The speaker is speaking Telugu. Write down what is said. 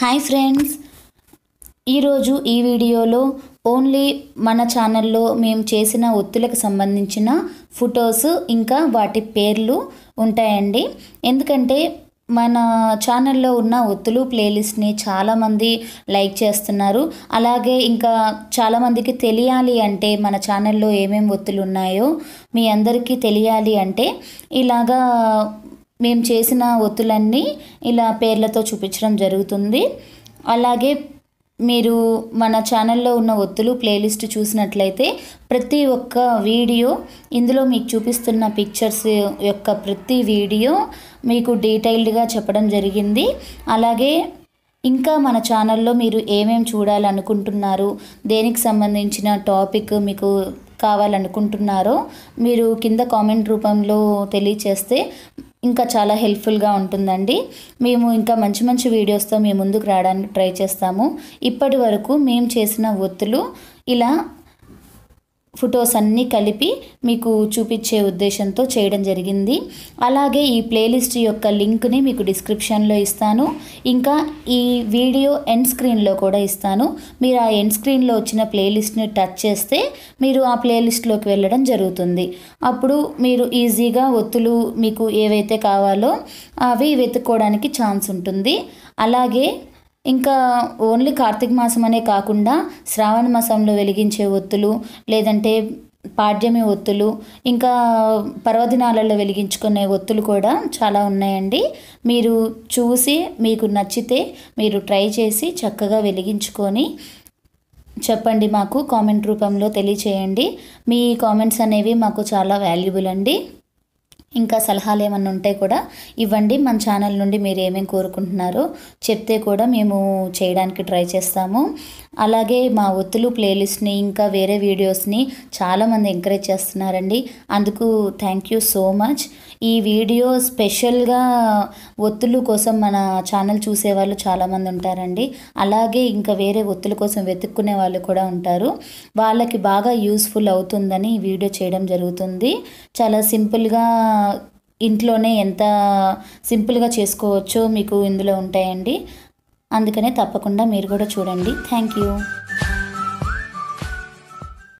హాయ్ ఫ్రెండ్స్ ఈరోజు ఈ వీడియోలో ఓన్లీ మన ఛానల్లో మేము చేసిన ఒత్తులకు సంబంధించిన ఫొటోస్ ఇంకా వాటి పేర్లు ఉంటాయండి ఎందుకంటే మన ఛానల్లో ఉన్న ఒత్తులు ప్లేలిస్ట్ని చాలామంది లైక్ చేస్తున్నారు అలాగే ఇంకా చాలామందికి తెలియాలి అంటే మన ఛానల్లో ఏమేమి ఒత్తులు ఉన్నాయో మీ అందరికీ తెలియాలి అంటే ఇలాగా మేము చేసిన ఒత్తులన్నీ ఇలా పేర్లతో చూపించడం జరుగుతుంది అలాగే మీరు మన ఛానల్లో ఉన్న ఒత్తులు ప్లేలిస్ట్ చూసినట్లయితే ప్రతి ఒక్క వీడియో ఇందులో మీకు చూపిస్తున్న పిక్చర్స్ యొక్క ప్రతి వీడియో మీకు డీటెయిల్డ్గా చెప్పడం జరిగింది అలాగే ఇంకా మన ఛానల్లో మీరు ఏమేమి చూడాలనుకుంటున్నారు దేనికి సంబంధించిన టాపిక్ మీకు కావాలనుకుంటున్నారో మీరు కింద కామెంట్ రూపంలో తెలియచేస్తే ఇంకా చాలా హెల్ప్ఫుల్గా ఉంటుందండి మేము ఇంకా మంచి మంచి వీడియోస్తో మీ ముందుకు రావడానికి ట్రై చేస్తాము ఇప్పటి వరకు మేము చేసిన ఒత్తులు ఇలా ఫొటోస్ అన్నీ కలిపి మీకు చూపించే ఉద్దేశంతో చేయడం జరిగింది అలాగే ఈ ప్లేలిస్ట్ యొక్క లింక్ని మీకు డిస్క్రిప్షన్లో ఇస్తాను ఇంకా ఈ వీడియో ఎండ్ స్క్రీన్లో కూడా ఇస్తాను మీరు ఆ ఎండ్ స్క్రీన్లో వచ్చిన ప్లేలిస్ట్ని టచ్ చేస్తే మీరు ఆ ప్లేలిస్ట్లోకి వెళ్ళడం జరుగుతుంది అప్పుడు మీరు ఈజీగా ఒత్తులు మీకు ఏవైతే కావాలో అవి వెతుక్కోవడానికి ఛాన్స్ ఉంటుంది అలాగే ఇంకా ఓన్లీ కార్తీక మాసం అనే కాకుండా శ్రావణ మాసంలో వెలిగించే ఒత్తులు లేదంటే పాడ్యమి ఒత్తులు ఇంకా పర్వదినాలలో వెలిగించుకునే ఒత్తులు కూడా చాలా ఉన్నాయండి మీరు చూసి మీకు నచ్చితే మీరు ట్రై చేసి చక్కగా వెలిగించుకొని చెప్పండి మాకు కామెంట్ రూపంలో తెలియచేయండి మీ కామెంట్స్ అనేవి మాకు చాలా వాల్యుబుల్ అండి ఇంకా సలహాలు ఏమన్నా ఉంటే కూడా ఇవ్వండి మన ఛానల్ నుండి మీరు ఏమేమి కోరుకుంటున్నారో చెప్తే కూడా మేము చేయడానికి ట్రై చేస్తాము అలాగే మా ఒత్తులు ప్లేలిస్ట్ని ఇంకా వేరే వీడియోస్ని చాలామంది ఎంకరేజ్ చేస్తున్నారండి అందుకు థ్యాంక్ యూ సో మచ్ ఈ వీడియో స్పెషల్గా ఒత్తులు కోసం మన ఛానల్ చూసేవాళ్ళు చాలామంది ఉంటారండి అలాగే ఇంకా వేరే ఒత్తుల కోసం వెతుక్కునే వాళ్ళు కూడా ఉంటారు వాళ్ళకి బాగా యూస్ఫుల్ అవుతుందని ఈ వీడియో చేయడం జరుగుతుంది చాలా సింపుల్గా ఇంట్లోనే ఎంత సింపుల్గా చేసుకోవచ్చో మీకు ఇందులో ఉంటాయండి అందుకనే తప్పకుండా మీరు కూడా చూడండి థ్యాంక్ యూ